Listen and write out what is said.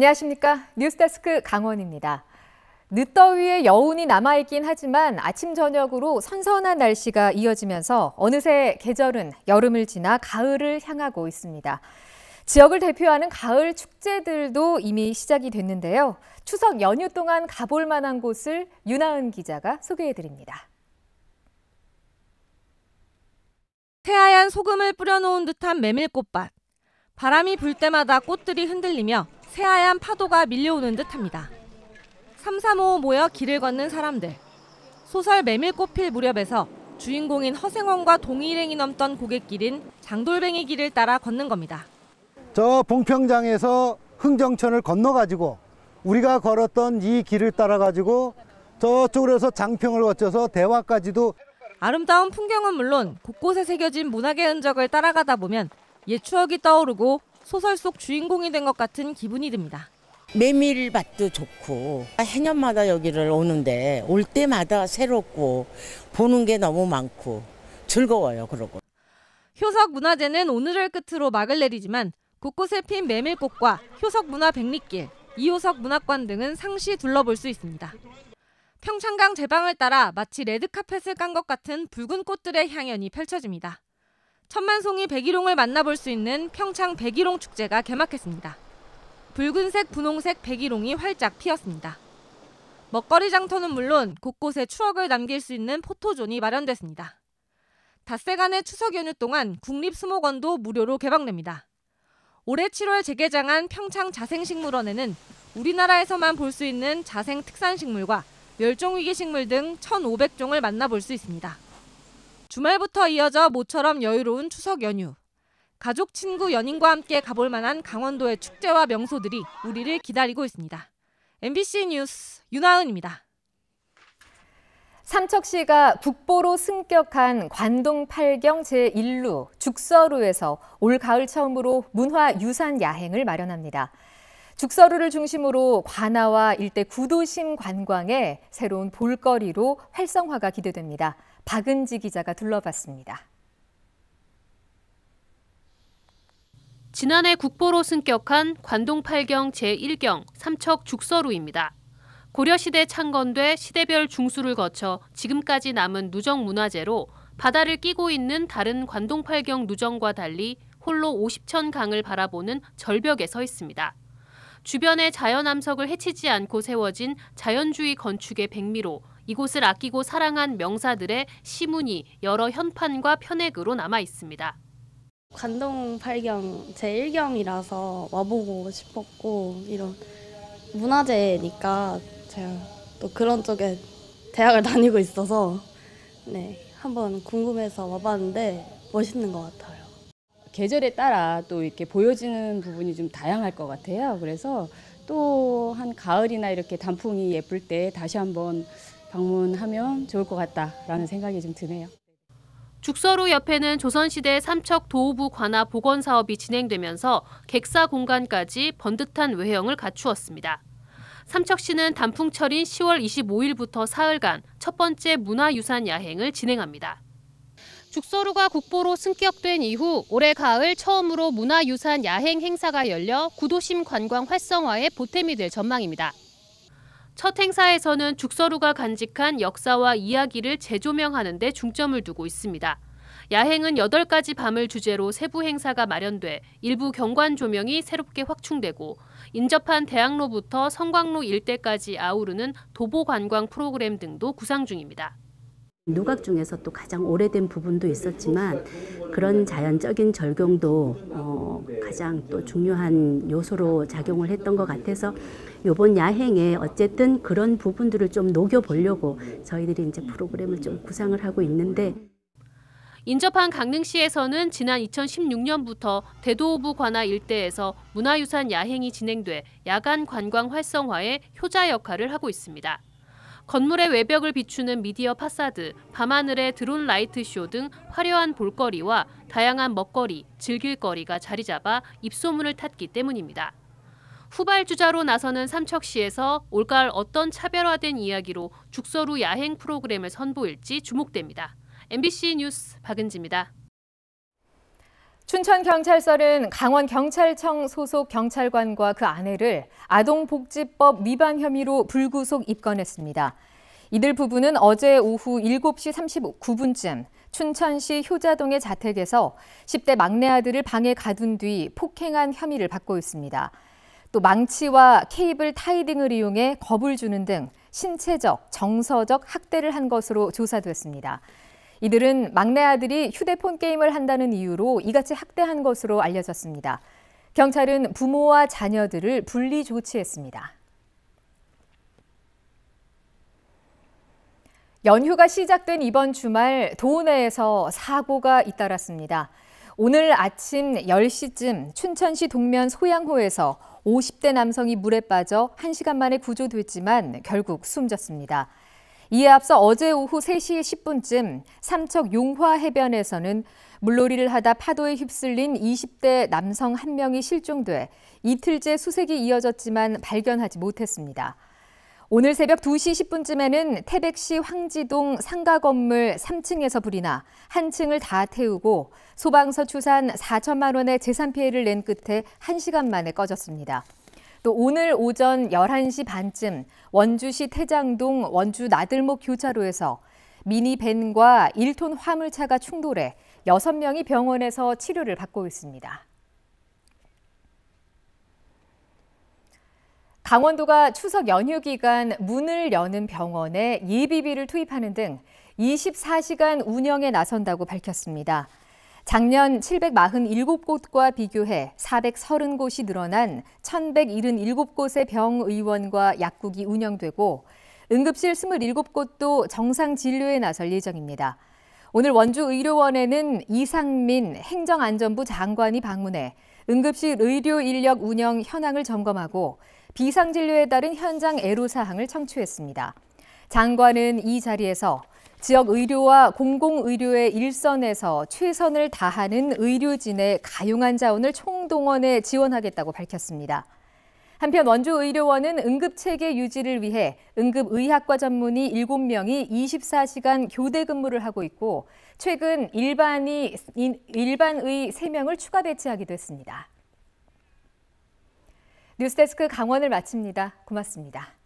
안녕하십니까. 뉴스데스크 강원입니다. 늦더위에 여운이 남아있긴 하지만 아침 저녁으로 선선한 날씨가 이어지면서 어느새 계절은 여름을 지나 가을을 향하고 있습니다. 지역을 대표하는 가을 축제들도 이미 시작이 됐는데요. 추석 연휴 동안 가볼 만한 곳을 윤아은 기자가 소개해드립니다. 새하얀 소금을 뿌려놓은 듯한 메밀꽃밭. 바람이 불 때마다 꽃들이 흔들리며 새하얀 파도가 밀려오는 듯합니다. 335 모여 길을 걷는 사람들. 소설 메밀꽃 필 무렵에서 주인공인 허생원과 동일행이 넘던 고갯길인 장돌뱅이 길을 따라 걷는 겁니다. 저 봉평장에서 흥정천을 건너가지고 우리가 걸었던 이 길을 따라가지고 저쪽으로서 장평을 거쳐서 대화까지도 아름다운 풍경은 물론 곳곳에 새겨진 문학의 흔적을 따라가다 보면 옛 추억이 떠오르고 소설 속 주인공이 된 것 같은 기분이 듭니다. 메밀밭도 좋고 해년마다 여기를 오는데 올 때마다 새롭고 보는 게 너무 많고 즐거워요 그러고. 효석 문화제는 오늘을 끝으로 막을 내리지만 곳곳에 핀 메밀꽃과 효석 문화 백리길, 이호석 문학관 등은 상시 둘러볼 수 있습니다. 평창강 제방을 따라 마치 레드카펫을 깐 것 같은 붉은 꽃들의 향연이 펼쳐집니다. 천만송이 백일홍을 만나볼 수 있는 평창 백일홍 축제가 개막했습니다. 붉은색, 분홍색 백일홍이 활짝 피었습니다. 먹거리 장터는 물론 곳곳에 추억을 남길 수 있는 포토존이 마련됐습니다. 닷새간의 추석 연휴 동안 국립수목원도 무료로 개방됩니다. 올해 7월 재개장한 평창 자생식물원에는 우리나라에서만 볼 수 있는 자생 특산식물과 멸종위기 식물 등 1,500종을 만나볼 수 있습니다. 주말부터 이어져 모처럼 여유로운 추석 연휴. 가족, 친구, 연인과 함께 가볼 만한 강원도의 축제와 명소들이 우리를 기다리고 있습니다. MBC 뉴스 윤하은입니다. 삼척시가 국보로 승격한 관동 8경 제1루 죽서루에서 올 가을 처음으로 문화 유산 야행을 마련합니다. 죽서루를 중심으로 관아와 일대 구도심 관광에 새로운 볼거리로 활성화가 기대됩니다. 박은지 기자가 둘러봤습니다. 지난해 국보로 승격한 관동 8경 제1경 삼척 죽서루입니다. 고려시대 창건돼 시대별 중수를 거쳐 지금까지 남은 누정 문화재로 바다를 끼고 있는 다른 관동 8경 누정과 달리 홀로 50천 강을 바라보는 절벽에 서 있습니다. 주변의 자연 암석을 해치지 않고 세워진 자연주의 건축의 백미로 이곳을 아끼고 사랑한 명사들의 시문이 여러 현판과 편액으로 남아 있습니다. 관동팔경 제1경이라서 와보고 싶었고 이런 문화재니까 제가 또 그런 쪽에 대학을 다니고 있어서 네 한번 궁금해서 와봤는데 멋있는 것 같아요. 계절에 따라 또 이렇게 보여지는 부분이 좀 다양할 것 같아요. 그래서 또 한 가을이나 이렇게 단풍이 예쁠 때 다시 한번 방문하면 좋을 것 같다라는 생각이 좀 드네요. 죽서루 옆에는 조선시대 삼척 도우부 관하 복원 사업이 진행되면서 객사 공간까지 번듯한 외형을 갖추었습니다. 삼척시는 단풍철인 10월 25일부터 사흘간 첫 번째 문화유산 야행을 진행합니다. 죽서루가 국보로 승격된 이후 올해 가을 처음으로 문화유산 야행 행사가 열려 구도심 관광 활성화에 보탬이 될 전망입니다. 첫 행사에서는 죽서루가 간직한 역사와 이야기를 재조명하는 데 중점을 두고 있습니다. 야행은 8가지 밤을 주제로 세부 행사가 마련돼 일부 경관 조명이 새롭게 확충되고 인접한 대학로부터 성광로 일대까지 아우르는 도보 관광 프로그램 등도 구상 중입니다. 누각 중에서 또 가장 오래된 부분도 있었지만 그런 자연적인 절경도 어 가장 또 중요한 요소로 작용을 했던 것 같아서 이번 야행에 어쨌든 그런 부분들을 좀 녹여보려고 저희들이 이제 프로그램을 좀 구상을 하고 있는데 인접한 강릉시에서는 지난 2016년부터 대도오부 관하 일대에서 문화유산 야행이 진행돼 야간 관광 활성화에 효자 역할을 하고 있습니다. 건물의 외벽을 비추는 미디어 파사드, 밤하늘의 드론 라이트쇼 등 화려한 볼거리와 다양한 먹거리, 즐길거리가 자리 잡아 입소문을 탔기 때문입니다. 후발주자로 나서는 삼척시에서 올가을 어떤 차별화된 이야기로 죽서루 야행 프로그램을 선보일지 주목됩니다. MBC 뉴스 박은지입니다. 춘천경찰서는 강원경찰청 소속 경찰관과 그 아내를 아동복지법 위반 혐의로 불구속 입건했습니다. 이들 부부는 어제 오후 7시 39분쯤 춘천시 효자동의 자택에서 10대 막내 아들을 방에 가둔 뒤 폭행한 혐의를 받고 있습니다. 또 망치와 케이블 타이 등을 이용해 겁을 주는 등 신체적, 정서적 학대를 한 것으로 조사됐습니다. 이들은 막내 아들이 휴대폰 게임을 한다는 이유로 이같이 학대한 것으로 알려졌습니다. 경찰은 부모와 자녀들을 분리 조치했습니다. 연휴가 시작된 이번 주말 도내에서 사고가 잇따랐습니다. 오늘 아침 10시쯤 춘천시 동면 소양호에서 50대 남성이 물에 빠져 1시간 만에 구조됐지만 결국 숨졌습니다. 이에 앞서 어제 오후 3시 10분쯤 삼척 용화 해변에서는 물놀이를 하다 파도에 휩쓸린 20대 남성 한 명이 실종돼 이틀째 수색이 이어졌지만 발견하지 못했습니다. 오늘 새벽 2시 10분쯤에는 태백시 황지동 상가 건물 3층에서 불이 나 한 층을 다 태우고 소방서 추산 4천만 원의 재산 피해를 낸 끝에 1시간 만에 꺼졌습니다. 또 오늘 오전 11시 반쯤 원주시 태장동 원주 나들목 교차로에서 미니밴과 1톤 화물차가 충돌해 6명이 병원에서 치료를 받고 있습니다. 강원도가 추석 연휴 기간 문을 여는 병원에 예비비를 투입하는 등 24시간 운영에 나선다고 밝혔습니다. 작년 747곳과 비교해 430곳이 늘어난 1,177곳의 병의원과 약국이 운영되고 응급실 27곳도 정상 진료에 나설 예정입니다. 오늘 원주의료원에는 이상민 행정안전부 장관이 방문해 응급실 의료 인력 운영 현황을 점검하고 비상진료에 따른 현장 애로사항을 청취했습니다. 장관은 이 자리에서 지역 의료와 공공의료의 일선에서 최선을 다하는 의료진의 가용한 자원을 총동원해 지원하겠다고 밝혔습니다. 한편 원주의료원은 응급체계 유지를 위해 응급의학과 전문의 7명이 24시간 교대 근무를 하고 있고 최근 일반이, 일반의 3명을 추가 배치하기도 했습니다. 뉴스데스크 강원을 마칩니다. 고맙습니다.